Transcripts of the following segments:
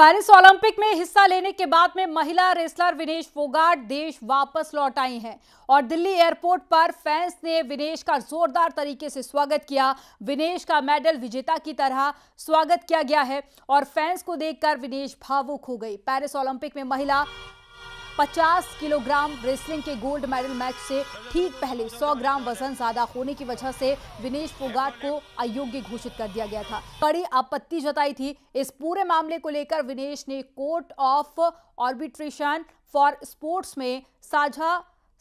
Paris Olympic में हिस्सा लेने के बाद में महिला रेसलर विनेश फोगाट देश वापस लौट आई हैं और दिल्ली एयरपोर्ट पर फैंस ने विनेश का जोरदार तरीके से स्वागत किया विनेश का मेडल विजेता की तरह स्वागत किया गया है और फैंस को देखकर विनेश भावुक हो गई पेरिस ओलंपिक में महिला 50 किलोग्राम रेसलिंग के गोल्ड मेडल मैच से ठीक पहले 100 ग्राम वजन ज्यादा होने की वजह से विनेश फोगाट को अयोग्य घोषित कर दिया गया था कड़ी आपत्ति जताई थी इस पूरे मामले को लेकर विनेश ने court of arbitration for sports में साझा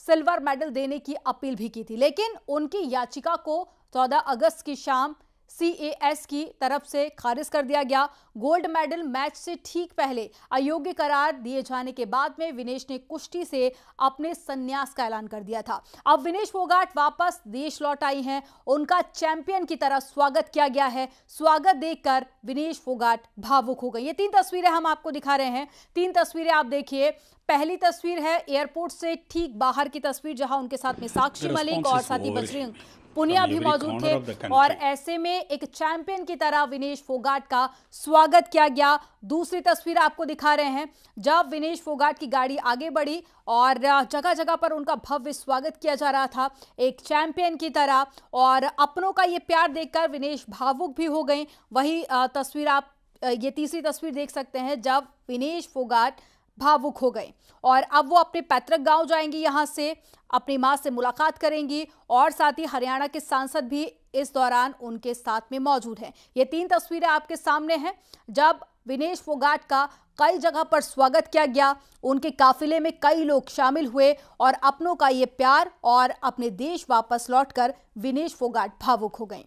सिल्वर मेडल देने की अपील भी की थी लेकिन उनकी याचिका को चौदह अगस्त की शाम सीएएस की तरफ से खारिज कर दिया गया गोल्ड मेडल मैच से ठीक पहले अयोग्य करार दिए जाने के बाद में विनेश ने कुश्ती से अपने संन्यास का ऐलान कर दिया था अब विनेश फोगाट वापस देश लौट आई हैं उनका चैंपियन की तरह स्वागत किया गया है स्वागत देखकर विनेश फोगाट भावुक हो गई ये तीन तस्वीरें हम आपको दिखा रहे हैं तीन तस्वीरें आप देखिए पहली तस्वीर है एयरपोर्ट से ठीक बाहर की तस्वीर जहां उनके साथ में साक्षी मलिक और साथी बजरंग पुनिया भी मौजूद थे और ऐसे में एक चैंपियन की तरह विनेश फोगाट का स्वागत किया गया दूसरी तस्वीर आपको दिखा रहे हैं जब विनेश फोगाट की गाड़ी आगे बढ़ी और जगह जगह पर उनका भव्य स्वागत किया जा रहा था एक चैंपियन की तरह और अपनों का ये प्यार देखकर विनेश भावुक भी हो गई वही तस्वीर आप ये तीसरी तस्वीर देख सकते हैं जब विनेश फोगाट भावुक हो गए और अब वो अपने पैतृक गांव जाएंगी यहां से अपनी मां से मुलाकात करेंगी और साथ ही हरियाणा के सांसद भी इस दौरान उनके साथ में मौजूद हैं ये तीन तस्वीरें आपके सामने हैं जब विनेश फोगाट का कई जगह पर स्वागत किया गया उनके काफिले में कई लोग शामिल हुए और अपनों का ये प्यार और अपने देश वापस लौटकर विनेश फोगाट भावुक हो गए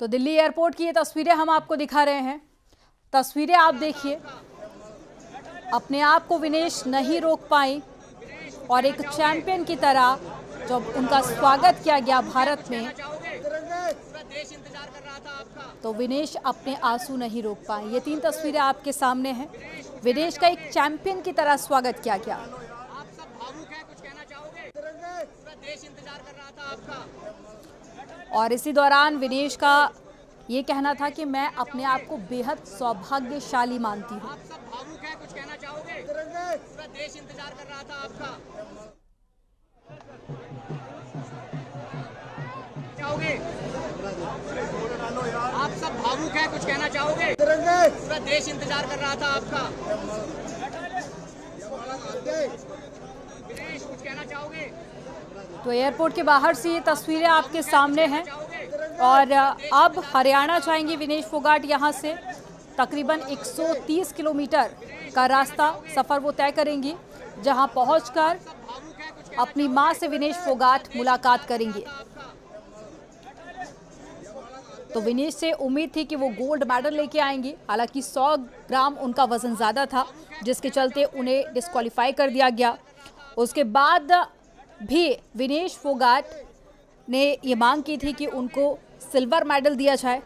तो दिल्ली एयरपोर्ट की ये तस्वीरें हम आपको दिखा रहे हैं तस्वीरें आप देखिए अपने आप को विनेश नहीं रोक पाए और एक चैंपियन की तरह जब उनका स्वागत किया गया भारत में तो विनेश अपने आंसू नहीं रोक पाए ये तीन तस्वीरें आपके सामने हैं विनेश का एक चैंपियन की तरह स्वागत किया गया और इसी दौरान विनेश का ये कहना था कि मैं अपने आप को बेहद सौभाग्यशाली मानती हूँ आप सब भावुक हैं कुछ कहना चाहोगे पूरा देश इंतजार कर रहा था आपका कुछ कहना चाहोगे तो एयरपोर्ट के बाहर से ये तस्वीरें आपके सामने हैं और अब हरियाणा जाएंगे विनेश फोगाट यहाँ से तकरीबन 130 किलोमीटर का रास्ता सफ़र वो तय करेंगी जहाँ पहुँच अपनी माँ से विनेश फोगाट मुलाकात करेंगे तो विनेश से उम्मीद थी कि वो गोल्ड मेडल लेके आएंगी हालांकि 100 ग्राम उनका वजन ज़्यादा था जिसके चलते उन्हें डिस्कालीफाई कर दिया गया उसके बाद भी विनेश फोगाट ने ये मांग की थी कि उनको सिल्वर मेडल दिया जाए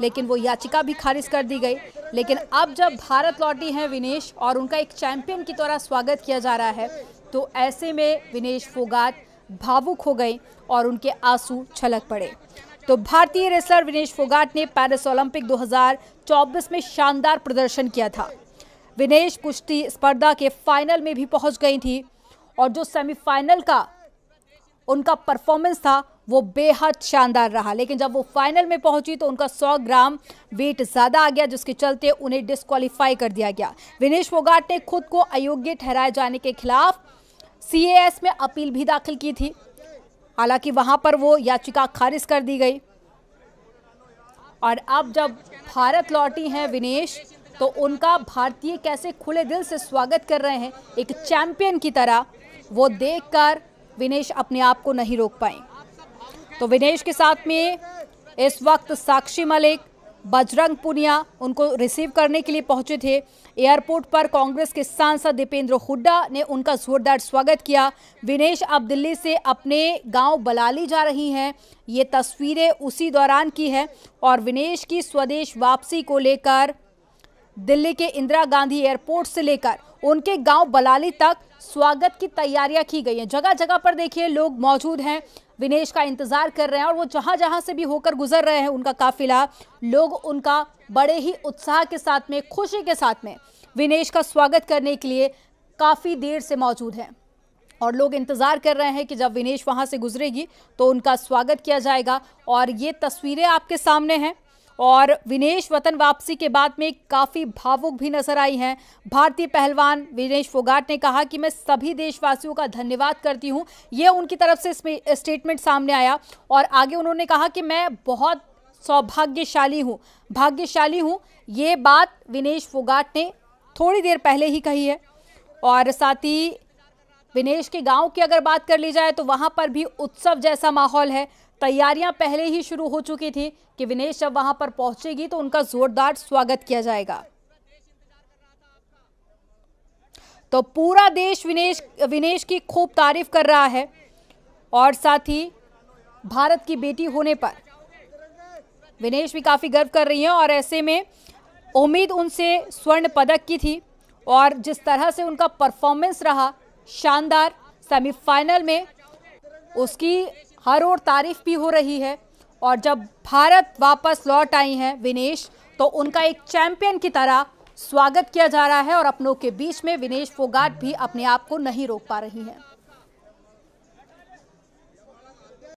लेकिन वो याचिका भी खारिज कर दी गई लेकिन अब जब भारत लौटी हैं विनेश और उनका एक चैंपियन की तरह स्वागत किया जा रहा है तो ऐसे में विनेश फोगाट भावुक हो गए और उनके आंसू छलक पड़े तो भारतीय रेसलर विनेश फोगाट ने पैरिस ओलंपिक 2024 में शानदार प्रदर्शन किया था विनेश कुश्ती स्पर्धा के फाइनल में भी पहुंच गई थी और जो सेमीफाइनल का उनका परफॉर्मेंस था वो बेहद शानदार रहा लेकिन जब वो फाइनल में पहुंची तो उनका 100 ग्राम वेट ज़्यादा आ गया जिसके चलते उन्हें डिस्कालीफाई कर दिया गया विनेश फोगाट ने खुद को अयोग्य ठहराए जाने के खिलाफ सी में अपील भी दाखिल की थी हालांकि वहां पर वो याचिका खारिज कर दी गई और अब जब भारत लौटी हैं विनेश तो उनका भारतीय कैसे खुले दिल से स्वागत कर रहे हैं एक चैंपियन की तरह वो देखकर विनेश अपने आप को नहीं रोक पाए तो विनेश के साथ में इस वक्त साक्षी मलिक बजरंग पुनिया उनको रिसीव करने के लिए पहुंचे थे एयरपोर्ट पर कांग्रेस के सांसद दीपेंद्र हुड्डा ने उनका जोरदार स्वागत किया विनेश अब दिल्ली से अपने गांव बलाली जा रही हैं ये तस्वीरें उसी दौरान की है और विनेश की स्वदेश वापसी को लेकर दिल्ली के इंदिरा गांधी एयरपोर्ट से लेकर उनके गांव बलाली तक स्वागत की तैयारियां की गई हैं जगह जगह पर देखिए लोग मौजूद हैं विनेश का इंतजार कर रहे हैं और वो जहां जहां से भी होकर गुजर रहे हैं उनका काफिला लोग उनका बड़े ही उत्साह के साथ में खुशी के साथ में विनेश का स्वागत करने के लिए काफ़ी देर से मौजूद हैं और लोग इंतज़ार कर रहे हैं कि जब विनेश वहाँ से गुजरेगी तो उनका स्वागत किया जाएगा और ये तस्वीरें आपके सामने हैं और विनेश वतन वापसी के बाद में काफ़ी भावुक भी नजर आई हैं भारतीय पहलवान विनेश फोगाट ने कहा कि मैं सभी देशवासियों का धन्यवाद करती हूं ये उनकी तरफ से स्टेटमेंट सामने आया और आगे उन्होंने कहा कि मैं बहुत सौभाग्यशाली हूँ भाग्यशाली हूँ ये बात विनेश फोगाट ने थोड़ी देर पहले ही कही है और साथ ही विनेश के गांव की अगर बात कर ली जाए तो वहां पर भी उत्सव जैसा माहौल है तैयारियां पहले ही शुरू हो चुकी थी कि विनेश जब वहां पर पहुंचेगी तो उनका जोरदार स्वागत किया जाएगा तो पूरा देश विनेश विनेश की खूब तारीफ कर रहा है और साथ ही भारत की बेटी होने पर विनेश भी काफ़ी गर्व कर रही हैं और ऐसे में उम्मीद उनसे स्वर्ण पदक की थी और जिस तरह से उनका परफॉर्मेंस रहा शानदार सेमीफाइनल में उसकी हर ओर तारीफ भी हो रही है और जब भारत वापस लौट आई हैं विनेश तो उनका एक चैंपियन की तरह स्वागत किया जा रहा है और अपनों के बीच में विनेश फोगाट भी अपने आप को नहीं रोक पा रही हैं